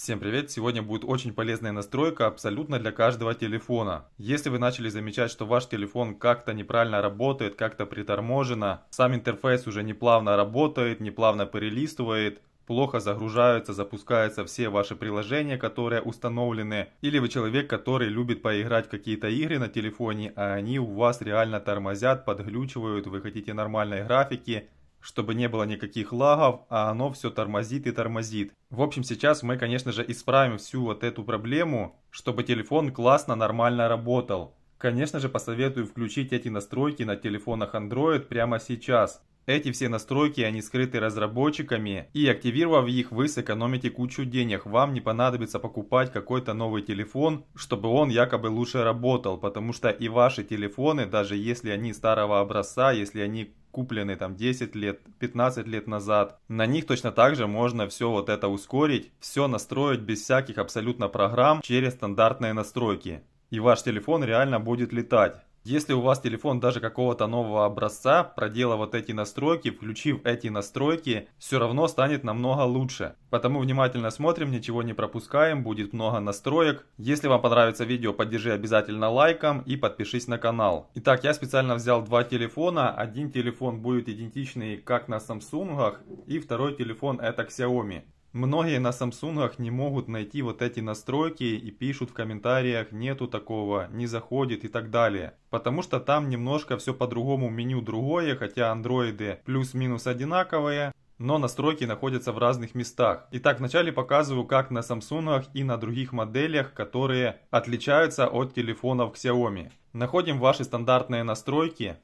Всем привет! Сегодня будет очень полезная настройка абсолютно для каждого телефона. Если вы начали замечать, что ваш телефон как-то неправильно работает, как-то приторможено, сам интерфейс уже неплавно работает, неплавно перелистывает, плохо загружаются, запускаются все ваши приложения, которые установлены, или вы человек, который любит поиграть в какие-то игры на телефоне, а они у вас реально тормозят, подглючивают, вы хотите нормальной графики, чтобы не было никаких лагов, а оно все тормозит и тормозит. В общем, сейчас мы, конечно же, исправим всю вот эту проблему, чтобы телефон классно, нормально работал. Конечно же, посоветую включить эти настройки на телефонах Android прямо сейчас. Эти все настройки, они скрыты разработчиками, и активировав их, вы сэкономите кучу денег. Вам не понадобится покупать какой-то новый телефон, чтобы он якобы лучше работал, потому что и ваши телефоны, даже если они старого образца, если они куплены там 10 лет, 15 лет назад. На них точно так же можно все вот это ускорить, все настроить без всяких абсолютно программ через стандартные настройки. И ваш телефон реально будет летать. Если у вас телефон даже какого-то нового образца, проделав вот эти настройки, включив эти настройки, все равно станет намного лучше. Потому внимательно смотрим, ничего не пропускаем, будет много настроек. Если вам понравится видео, поддержи обязательно лайком и подпишись на канал. Итак, я специально взял два телефона. Один телефон будет идентичный как на Samsung, и второй телефон это Xiaomi. Многие на Самсунгах не могут найти вот эти настройки и пишут в комментариях «нету такого», «не заходит» и так далее. Потому что там немножко все по-другому, меню другое, хотя андроиды плюс-минус одинаковые, но настройки находятся в разных местах. Итак, вначале показываю, как на Samsung и на других моделях, которые отличаются от телефонов Xiaomi. Находим ваши стандартные настройки,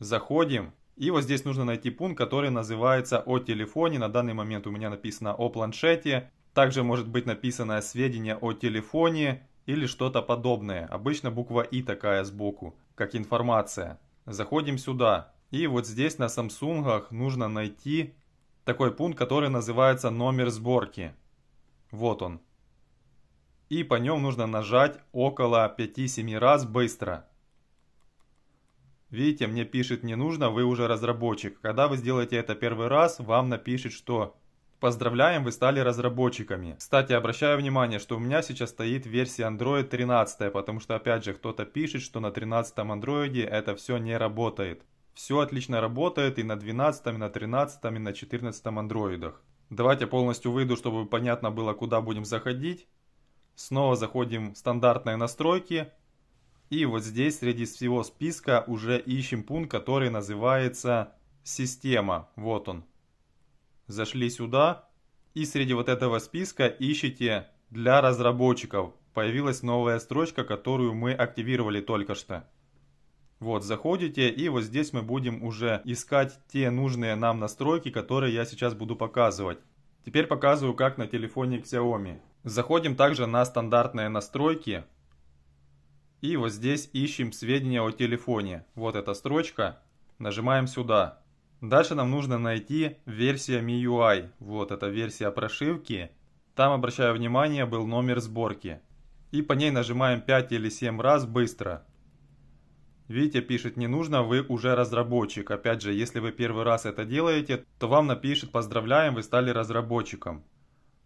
заходим и вот здесь нужно найти пункт, который называется «О телефоне». На данный момент у меня написано «О планшете». Также может быть написано «Сведения о телефоне» или что-то подобное. Обычно буква «И» такая сбоку, как информация. Заходим сюда. И вот здесь на Samsung нужно найти такой пункт, который называется «Номер сборки». Вот он. И по нем нужно нажать около 5-7 раз быстро. Видите, мне пишет не нужно, вы уже разработчик. Когда вы сделаете это первый раз, вам напишет, что Поздравляем, вы стали разработчиками. Кстати, обращаю внимание, что у меня сейчас стоит версия Android 13, потому что опять же кто-то пишет, что на 13 Android это все не работает. Все отлично работает и на 12, и на 13, и на 14 андроидах. Давайте полностью выйду, чтобы понятно было, куда будем заходить. Снова заходим в стандартные настройки. И вот здесь среди всего списка уже ищем пункт, который называется «Система». Вот он. Зашли сюда и среди вот этого списка ищите «Для разработчиков». Появилась новая строчка, которую мы активировали только что. Вот, заходите, и вот здесь мы будем уже искать те нужные нам настройки, которые я сейчас буду показывать. Теперь показываю, как на телефоне Xiaomi. Заходим также на стандартные настройки. И вот здесь ищем сведения о телефоне. Вот эта строчка. Нажимаем сюда. Дальше нам нужно найти версия MIUI. Вот эта версия прошивки. Там, обращаю внимание, был номер сборки. И по ней нажимаем 5 или 7 раз быстро. Витя пишет, не нужно, вы уже разработчик. Опять же, если вы первый раз это делаете, то вам напишет, поздравляем, вы стали разработчиком.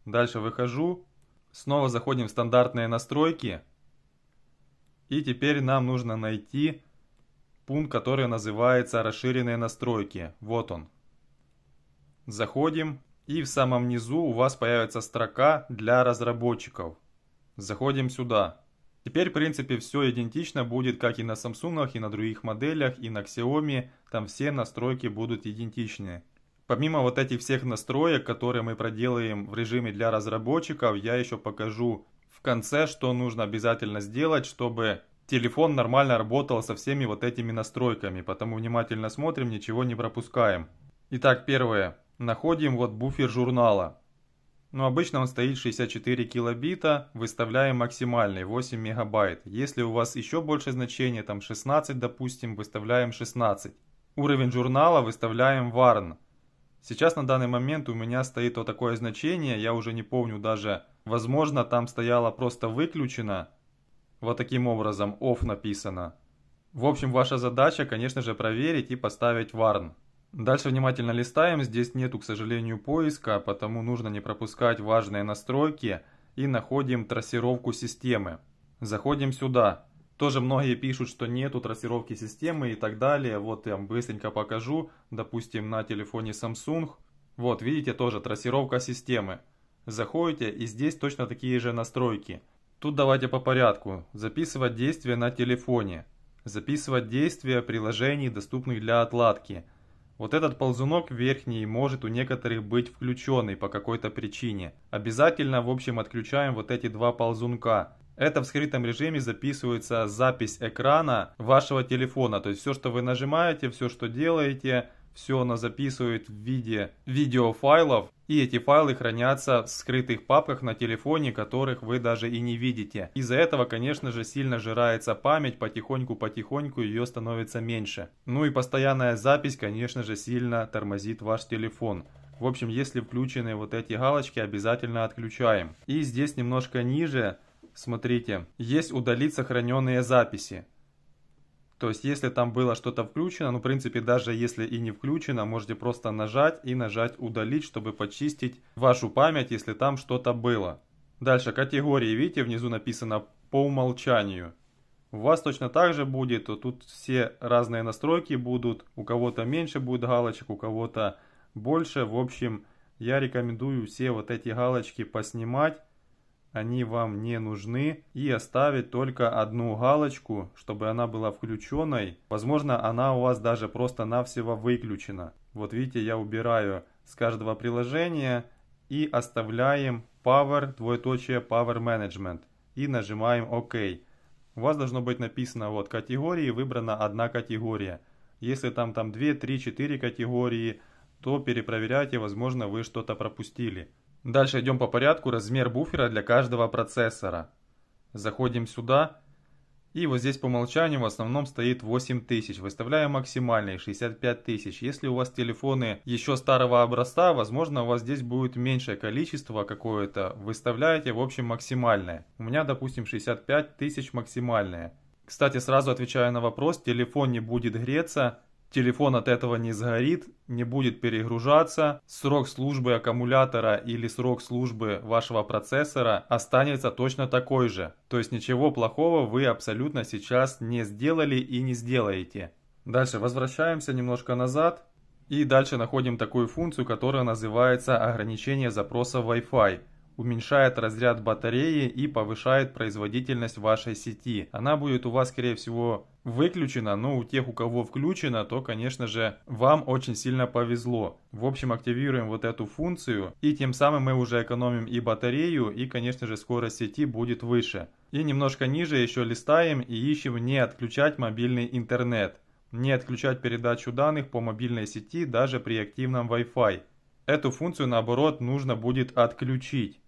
Дальше выхожу. Снова заходим в стандартные настройки. И теперь нам нужно найти пункт, который называется «Расширенные настройки». Вот он. Заходим, и в самом низу у вас появится строка для разработчиков. Заходим сюда. Теперь, в принципе, все идентично будет, как и на Samsung, и на других моделях, и на Xiaomi. Там все настройки будут идентичны. Помимо вот этих всех настроек, которые мы проделаем в режиме для разработчиков, я еще покажу в конце, что нужно обязательно сделать, чтобы телефон нормально работал со всеми вот этими настройками. Потому внимательно смотрим, ничего не пропускаем. Итак, первое. Находим вот буфер журнала. Но ну, обычно он стоит 64 килобита, выставляем максимальный 8 мегабайт. Если у вас еще больше значение, там 16 допустим, выставляем 16. Уровень журнала выставляем varn. Сейчас на данный момент у меня стоит вот такое значение, я уже не помню даже Возможно, там стояло просто выключено. Вот таким образом, off написано. В общем, ваша задача, конечно же, проверить и поставить warn. Дальше внимательно листаем, здесь нету, к сожалению, поиска, потому нужно не пропускать важные настройки и находим трассировку системы. Заходим сюда. Тоже многие пишут, что нету трассировки системы и так далее. Вот я вам быстренько покажу, допустим, на телефоне Samsung. Вот, видите, тоже трассировка системы заходите и здесь точно такие же настройки. Тут давайте по порядку. Записывать действия на телефоне. Записывать действия приложений, доступных для отладки. Вот этот ползунок верхний может у некоторых быть включенный по какой-то причине. Обязательно в общем отключаем вот эти два ползунка. Это в скрытом режиме записывается запись экрана вашего телефона. То есть все, что вы нажимаете, все, что делаете, все она записывает в виде видеофайлов, и эти файлы хранятся в скрытых папках на телефоне, которых вы даже и не видите. Из-за этого, конечно же, сильно жирается память, потихоньку-потихоньку ее становится меньше. Ну и постоянная запись, конечно же, сильно тормозит ваш телефон. В общем, если включены вот эти галочки, обязательно отключаем. И здесь немножко ниже, смотрите, есть удалить сохраненные записи. То есть, если там было что-то включено, ну, в принципе, даже если и не включено, можете просто нажать и нажать «Удалить», чтобы почистить вашу память, если там что-то было. Дальше категории, видите, внизу написано «По умолчанию». У вас точно так же будет, тут все разные настройки будут, у кого-то меньше будет галочек, у кого-то больше. В общем, я рекомендую все вот эти галочки поснимать, они вам не нужны, и оставить только одну галочку, чтобы она была включенной. Возможно, она у вас даже просто-навсего выключена. Вот видите, я убираю с каждого приложения и оставляем Power, двоеточие Power Management и нажимаем ОК. У вас должно быть написано вот категории, выбрана одна категория. Если там там 2, 3, 4 категории, то перепроверяйте, возможно вы что-то пропустили. Дальше идем по порядку. Размер буфера для каждого процессора. Заходим сюда. И вот здесь по умолчанию в основном стоит 8000. Выставляем максимальный 65000. Если у вас телефоны еще старого образца, возможно у вас здесь будет меньшее количество какое-то. Выставляете в общем максимальное. У меня допустим 65 тысяч максимальное. Кстати, сразу отвечаю на вопрос, телефон не будет греться, телефон от этого не сгорит, не будет перегружаться, срок службы аккумулятора или срок службы вашего процессора останется точно такой же. То есть ничего плохого вы абсолютно сейчас не сделали и не сделаете. Дальше возвращаемся немножко назад и дальше находим такую функцию, которая называется ограничение запроса Wi-Fi уменьшает разряд батареи и повышает производительность вашей сети. Она будет у вас, скорее всего, выключена, но у тех, у кого включена, то, конечно же, вам очень сильно повезло. В общем, активируем вот эту функцию, и тем самым мы уже экономим и батарею, и, конечно же, скорость сети будет выше. И немножко ниже еще листаем и ищем не отключать мобильный интернет. Не отключать передачу данных по мобильной сети даже при активном Wi-Fi. Эту функцию, наоборот, нужно будет отключить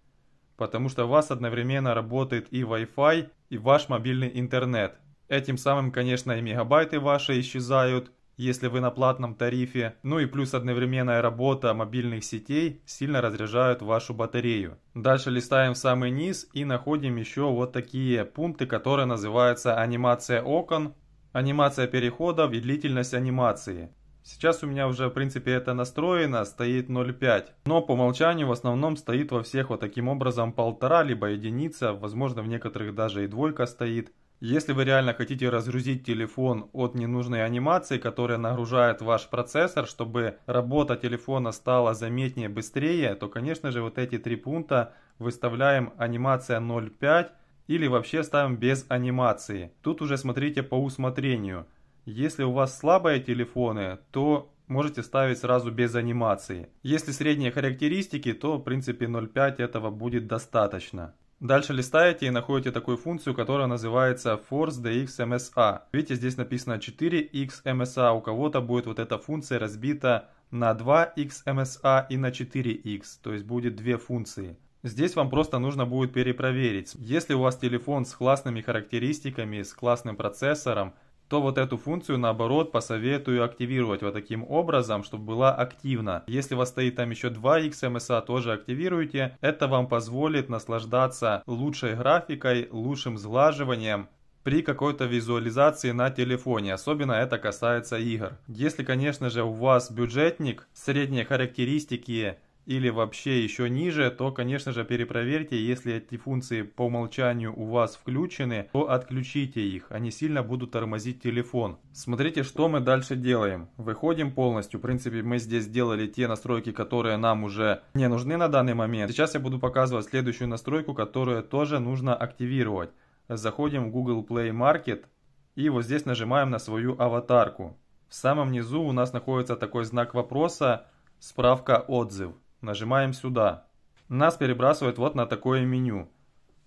потому что у вас одновременно работает и Wi-Fi, и ваш мобильный интернет. Этим самым, конечно, и мегабайты ваши исчезают, если вы на платном тарифе, ну и плюс одновременная работа мобильных сетей сильно разряжают вашу батарею. Дальше листаем в самый низ и находим еще вот такие пункты, которые называются анимация окон, анимация переходов и длительность анимации. Сейчас у меня уже, в принципе, это настроено, стоит 0,5. Но по умолчанию в основном стоит во всех вот таким образом полтора, либо единица, возможно, в некоторых даже и двойка стоит. Если вы реально хотите разгрузить телефон от ненужной анимации, которая нагружает ваш процессор, чтобы работа телефона стала заметнее, быстрее, то, конечно же, вот эти три пункта выставляем анимация 0.5 или вообще ставим без анимации. Тут уже смотрите по усмотрению – если у вас слабые телефоны, то можете ставить сразу без анимации. Если средние характеристики, то в принципе 0.5 этого будет достаточно. Дальше листаете и находите такую функцию, которая называется force dxmsa. Видите, здесь написано 4xmsa, эм а. у кого-то будет вот эта функция разбита на 2xmsa эм а и на 4x, то есть будет две функции. Здесь вам просто нужно будет перепроверить. Если у вас телефон с классными характеристиками, с классным процессором, то вот эту функцию наоборот посоветую активировать вот таким образом, чтобы была активна. Если у вас стоит там еще 2 XMSA, эм а, тоже активируйте. Это вам позволит наслаждаться лучшей графикой, лучшим сглаживанием при какой-то визуализации на телефоне. Особенно это касается игр. Если, конечно же, у вас бюджетник, средние характеристики или вообще еще ниже, то, конечно же, перепроверьте, если эти функции по умолчанию у вас включены, то отключите их, они сильно будут тормозить телефон. Смотрите, что мы дальше делаем. Выходим полностью, в принципе, мы здесь сделали те настройки, которые нам уже не нужны на данный момент. Сейчас я буду показывать следующую настройку, которую тоже нужно активировать. Заходим в Google Play Market и вот здесь нажимаем на свою аватарку. В самом низу у нас находится такой знак вопроса «Справка отзыв». Нажимаем сюда. Нас перебрасывает вот на такое меню.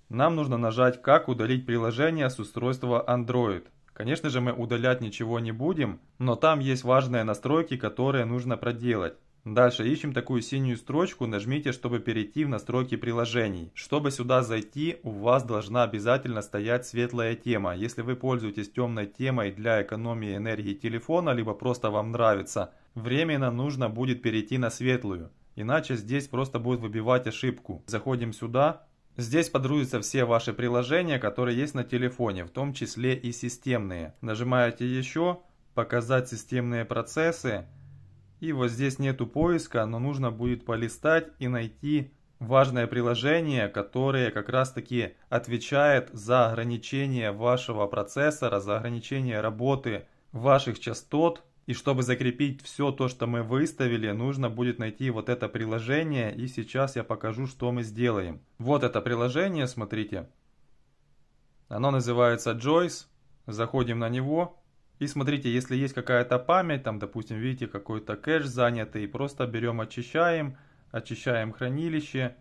Нам нужно нажать «Как удалить приложение с устройства Android». Конечно же мы удалять ничего не будем, но там есть важные настройки, которые нужно проделать. Дальше ищем такую синюю строчку, нажмите, чтобы перейти в настройки приложений. Чтобы сюда зайти, у вас должна обязательно стоять светлая тема. Если вы пользуетесь темной темой для экономии энергии телефона, либо просто вам нравится, временно нужно будет перейти на светлую. Иначе здесь просто будет выбивать ошибку. Заходим сюда. Здесь подгрузятся все ваши приложения, которые есть на телефоне, в том числе и системные. Нажимаете еще, показать системные процессы. И вот здесь нету поиска, но нужно будет полистать и найти важное приложение, которое как раз таки отвечает за ограничение вашего процессора, за ограничение работы ваших частот и чтобы закрепить все то, что мы выставили, нужно будет найти вот это приложение. И сейчас я покажу, что мы сделаем. Вот это приложение, смотрите. Оно называется Joyce. Заходим на него. И смотрите, если есть какая-то память, там, допустим, видите, какой-то кэш занятый, просто берем, очищаем, очищаем хранилище,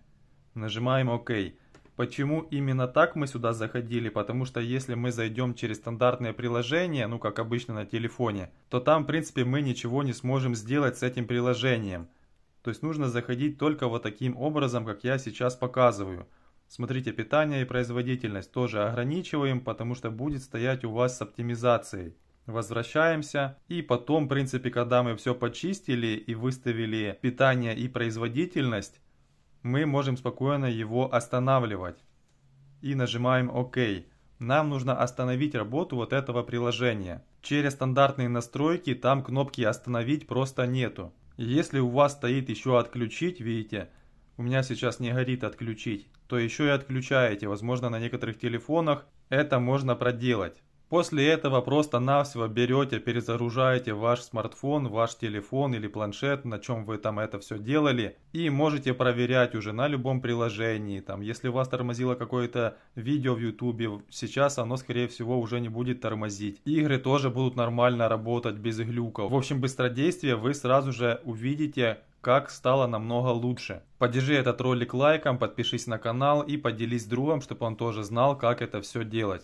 нажимаем ОК. OK. Почему именно так мы сюда заходили? Потому что если мы зайдем через стандартное приложение, ну как обычно на телефоне, то там в принципе мы ничего не сможем сделать с этим приложением. То есть нужно заходить только вот таким образом, как я сейчас показываю. Смотрите, питание и производительность тоже ограничиваем, потому что будет стоять у вас с оптимизацией. Возвращаемся. И потом, в принципе, когда мы все почистили и выставили питание и производительность, мы можем спокойно его останавливать. И нажимаем ОК. Нам нужно остановить работу вот этого приложения. Через стандартные настройки там кнопки «Остановить» просто нету. Если у вас стоит еще «Отключить», видите, у меня сейчас не горит «Отключить», то еще и отключаете. Возможно, на некоторых телефонах это можно проделать. После этого просто-навсего берете, перезагружаете ваш смартфон, ваш телефон или планшет, на чем вы там это все делали, и можете проверять уже на любом приложении. Там, если у вас тормозило какое-то видео в YouTube, сейчас оно, скорее всего, уже не будет тормозить. Игры тоже будут нормально работать без глюков. В общем, быстродействие вы сразу же увидите, как стало намного лучше. Поддержи этот ролик лайком, подпишись на канал и поделись с другом, чтобы он тоже знал, как это все делать.